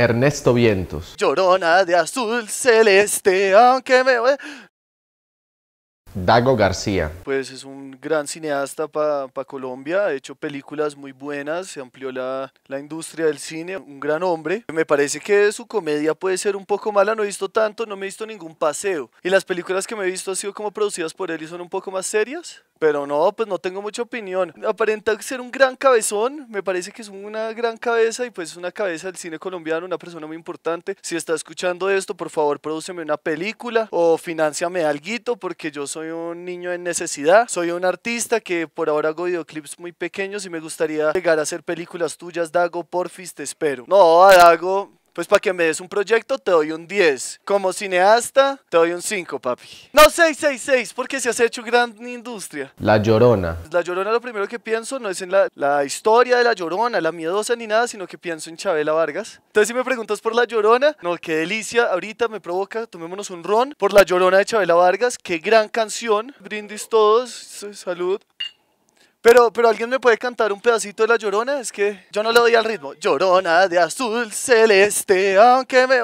Ernesto Vientos. Llorona de azul celeste, aunque me... Dago García. Pues es un gran cineasta para Colombia, ha hecho películas muy buenas, se amplió la, industria del cine, un gran hombre. Me parece que su comedia puede ser un poco mala, no he visto tanto, no me he visto ningún paseo. Y las películas que me he visto han sido como producidas por él y son un poco más serias. Pero no, pues no tengo mucha opinión. Aparenta ser un gran cabezón, me parece que es una gran cabeza y pues es una cabeza del cine colombiano, una persona muy importante. Si está escuchando esto, por favor, prodúceme una película o financiame algo, porque yo soy soy un niño en necesidad, soy un artista que por ahora hago videoclips muy pequeños y me gustaría llegar a hacer películas tuyas, Dago, porfis, te espero. No, Dago, pues para que me des un proyecto te doy un 10. Como cineasta te doy un 5, papi. No, 6, 6, 6, porque se has hecho gran industria. La Llorona. La Llorona lo primero que pienso no es en la, la, historia de La Llorona, la miedosa ni nada, sino que pienso en Chabela Vargas. Entonces si me preguntas por La Llorona, no, qué delicia, ahorita me provoca, tomémonos un ron por La Llorona de Chabela Vargas, qué gran canción. Brindis todos, salud. Pero, alguien me puede cantar un pedacito de La Llorona, es que yo no le doy al ritmo. Llorona de azul celeste, aunque me...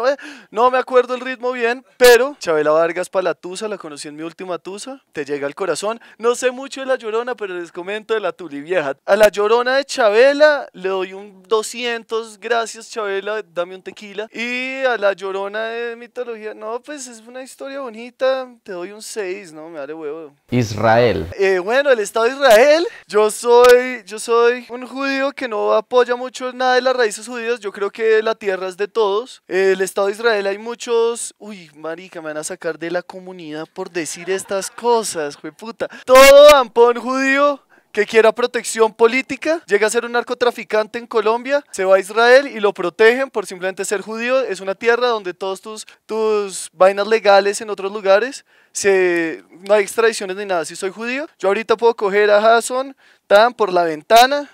No me acuerdo el ritmo bien, pero Chabela Vargas para la Tusa, la conocí en mi última Tusa, te llega al corazón. No sé mucho de La Llorona, pero les comento de la Tulivieja. A La Llorona de Chabela le doy un 200, gracias Chabela, dame un tequila. Y a La Llorona de Mitología, no, pues es una historia bonita, te doy un 6, no, me vale huevo. Israel. Eh, bueno, el Estado de Israel yo soy, yo soy un judío que no apoya mucho nada de las raíces judías. Yo creo que la tierra es de todos. El Estado de Israel hay muchos. Uy, marica, me van a sacar de la comunidad por decir estas cosas, puta. Todo ampón judío que quiera protección política, llega a ser un narcotraficante en Colombia, se va a Israel y lo protegen por simplemente ser judío. Es una tierra donde todos tus, tus vainas legales en otros lugares, se, no hay extradiciones ni nada. Si soy judío, yo ahorita puedo coger a Hasson Tan por la ventana.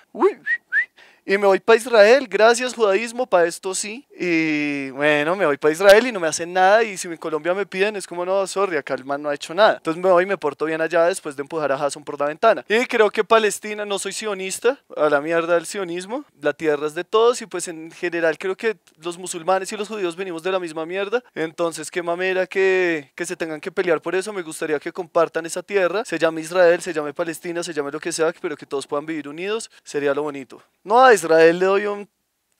Y me voy para Israel, gracias judaísmo, para esto sí. Y bueno, me voy para Israel y no me hacen nada. Y si en Colombia me piden, es como no, sorry, acá el man no ha hecho nada. Entonces me voy y me porto bien allá después de empujar a Hassan por la ventana. Y creo que Palestina, no soy sionista, a la mierda del sionismo. La tierra es de todos y pues en general creo que los musulmanes y los judíos venimos de la misma mierda. Entonces qué mamera que, que se tengan que pelear por eso. Me gustaría que compartan esa tierra. Se llame Israel, se llame Palestina, se llame lo que sea, pero que todos puedan vivir unidos. Sería lo bonito. No, Israel le doy un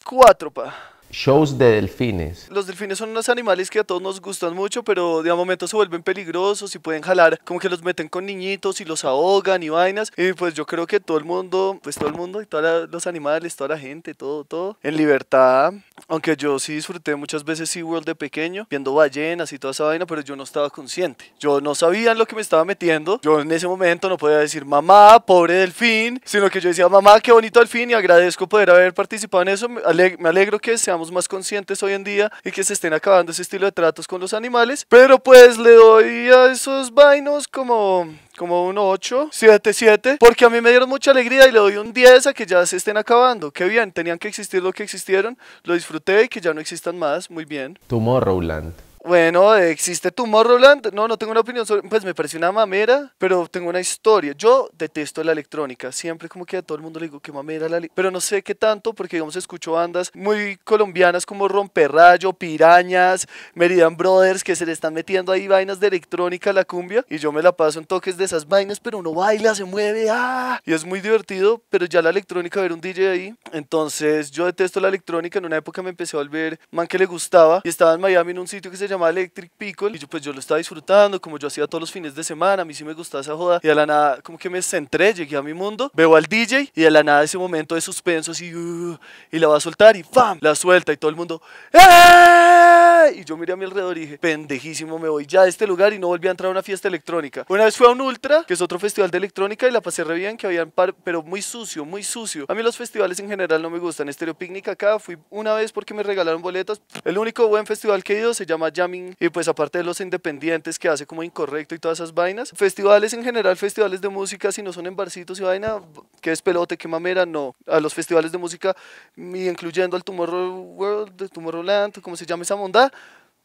4, pa. shows de delfines. Los delfines son unos animales que a todos nos gustan mucho, pero de a momento se vuelven peligrosos y pueden jalar, como que los meten con niñitos y los ahogan y vainas. Y pues yo creo que todo el mundo, pues todo el mundo y todos los animales, toda la gente, todo, todo, en libertad. Aunque yo sí disfruté muchas veces SeaWorld de pequeño, viendo ballenas y toda esa vaina, pero yo no estaba consciente. Yo no sabía en lo que me estaba metiendo. Yo en ese momento no podía decir, mamá, pobre delfín, sino que yo decía, mamá, qué bonito delfín y agradezco poder haber participado en eso. Me alegro que seamos más conscientes hoy en día y que se estén acabando ese estilo de tratos con los animales. Pero pues le doy a esos vainos como, como un 8, 7, 7, porque a mí me dieron mucha alegría y le doy un 10 a que ya se estén acabando. Qué bien, tenían que existir lo que existieron, lo disfruté y que ya no existan más. Muy bien. Tomorrowland. Bueno, existe Tomorrowland. No, no tengo una opinión sobre. Pues me parece una mamera, pero tengo una historia. Yo detesto la electrónica. Siempre como que a todo el mundo le digo que mamera la. Pero no sé qué tanto, porque digamos escucho bandas muy colombianas como Romperrayo, Pirañas, Meridian Brothers, que se le están metiendo ahí vainas de electrónica a la cumbia. Y yo me la paso en toques de esas vainas, pero uno baila, se mueve, ¡ah! Y es muy divertido, pero ya la electrónica, ver un DJ ahí. Entonces yo detesto la electrónica. En una época me empecé a volver man que le gustaba. Y estaba en Miami en un sitio que se llama llamaba Electric Pickle y yo, pues yo lo estaba disfrutando, como yo hacía todos los fines de semana, a mí sí me gustaba esa joda y de la nada como que me centré, llegué a mi mundo, veo al DJ y de la nada ese momento de suspenso así uh, y la va a soltar y ¡Fam! La suelta y todo el mundo ¡Eh! Y yo miré a mi alrededor y dije, pendejísimo, me voy ya de este lugar y no volví a entrar a una fiesta electrónica. Una vez fui a un Ultra, que es otro festival de electrónica y la pasé re bien, que un par, pero muy sucio, muy sucio. A mí los festivales en general no me gustan. Estéreo acá fui una vez porque me regalaron boletas. El único buen festival que he ido se llama ya y pues aparte de los independientes que hace como incorrecto y todas esas vainas. Festivales en general, festivales de música, si no son en barcitos y vaina, que es pelote, que mamera, no. A los festivales de música, incluyendo al Tomorrow World, Tomorrowland, como se llama esa monda,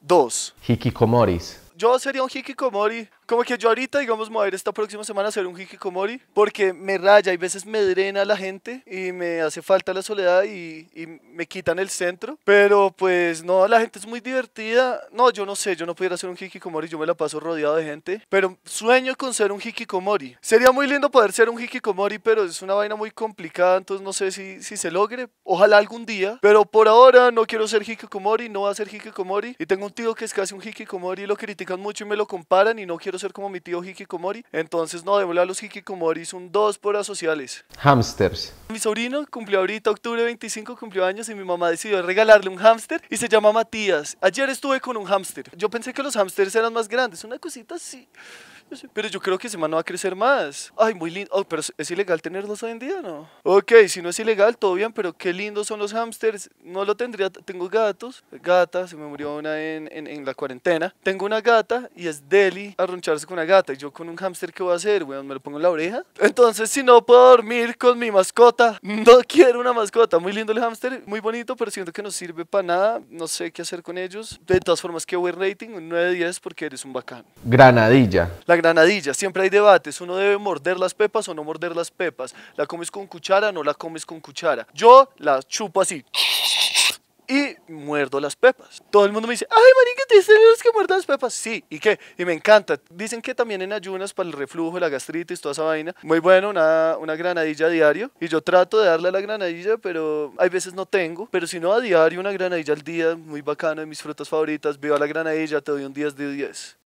dos. Hikikomoris. Yo sería un hikikomori como que yo ahorita, digamos, mover esta próxima semana a hacer un hikikomori porque me raya, y veces me drena la gente y me hace falta la soledad y, me quitan el centro. Pero pues no, la gente es muy divertida. No, yo no sé, yo no pudiera hacer un hikikomori, yo me la paso rodeado de gente. Pero sueño con ser un hikikomori. Sería muy lindo poder ser un hikikomori, pero es una vaina muy complicada, entonces no sé si, si se logre. Ojalá algún día. Pero por ahora no quiero ser hikikomori, no va a ser hikikomori. Y tengo un tío que es casi un hikikomori y lo critican mucho y me lo comparan y no quiero ser como mi tío Hikikomori. Entonces, no, démosle a los Hikikomori un dos por asociales. Hamsters. Mi sobrino cumplió ahorita, octubre 25, cumplió años y mi mamá decidió regalarle un hamster y se llama Matías. Ayer estuve con un hamster. Yo pensé que los hamsters eran más grandes, una cosita así. Pero yo creo que ese man no va a crecer más. Ay, muy lindo. Oh, pero ¿es ilegal tenerlos hoy en día no? Ok, si no es ilegal, todo bien, pero qué lindos son los hámsters. No lo tendría. Tengo gatos. Gata, se me murió una en, en, la cuarentena. Tengo una gata y es deli arroncharse con una gata. Y yo con un hámster, ¿qué voy a hacer, weón? ¿Me lo pongo en la oreja? Entonces, si no puedo dormir con mi mascota, no quiero una mascota. Muy lindo el hámster, muy bonito, pero siento que no sirve para nada. No sé qué hacer con ellos. De todas formas, qué buen rating. Un 9 de 10 porque eres un bacán. Granadilla. La granadilla, siempre hay debates, uno debe morder las pepas o no morder las pepas, la comes con cuchara, o no la comes con cuchara. Yo la chupo así y muerdo las pepas. Todo el mundo me dice, ay, marica, te tienes que morder las pepas. Sí, ¿y qué? Y me encanta. Dicen que también en ayunas para el reflujo, la gastritis, toda esa vaina. Muy bueno, una, granadilla a diario. Y yo trato de darle a la granadilla, pero hay veces no tengo. Pero si no, a diario, una granadilla al día, muy bacana, de mis frutas favoritas. Viva la granadilla, te doy un 10 de 10.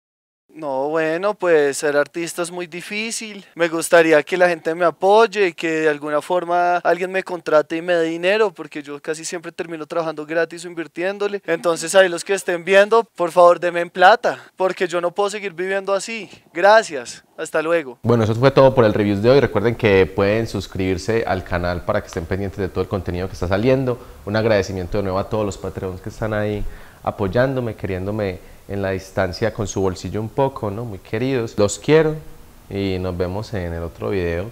No, bueno, pues ser artista es muy difícil. Me gustaría que la gente me apoye y que de alguna forma alguien me contrate y me dé dinero, porque yo casi siempre termino trabajando gratis o invirtiéndole. Entonces, ahí los que estén viendo, por favor, denme en plata, porque yo no puedo seguir viviendo así. Gracias. Hasta luego. Bueno, eso fue todo por el review de hoy. Recuerden que pueden suscribirse al canal para que estén pendientes de todo el contenido que está saliendo. Un agradecimiento de nuevo a todos los Patreons que están ahí apoyándome, queriéndome en la distancia con su bolsillo un poco, ¿no? Muy queridos, los quiero y nos vemos en el otro video.